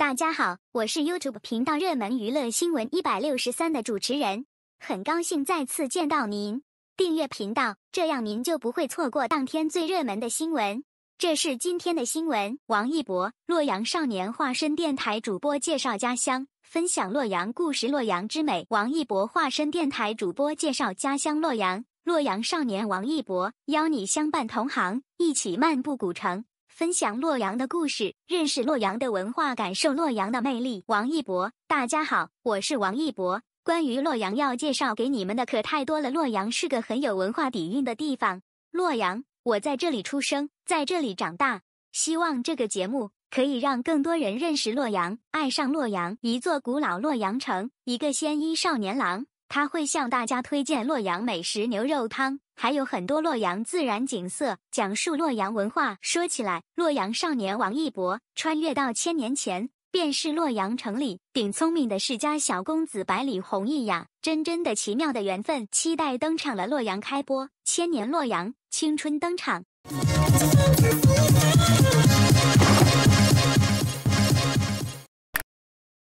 大家好，我是 YouTube 频道热门娱乐新闻一百六十三的主持人，很高兴再次见到您。订阅频道，这样您就不会错过当天最热门的新闻。这是今天的新闻：王一博洛阳少年化身电台主播介绍家乡，分享洛阳故事、洛阳之美。王一博化身电台主播介绍家乡洛阳，洛阳少年王一博邀你相伴同行，一起漫步古城。分享洛阳的故事，认识洛阳的文化，感受洛阳的魅力。王一博，大家好，我是王一博。关于洛阳，要介绍给你们的可太多了。洛阳是个很有文化底蕴的地方。洛阳，我在这里出生，在这里长大。希望这个节目可以让更多人认识洛阳，爱上洛阳。一座古老洛阳城，一个鲜衣少年郎。他会向大家推荐洛阳美食牛肉汤，还有很多洛阳自然景色，讲述洛阳文化。说起来，洛阳少年王一博穿越到千年前，便是洛阳城里顶聪明的世家小公子百里弘毅呀！真真的奇妙的缘分，期待登场了！洛阳开播，千年洛阳，青春登场。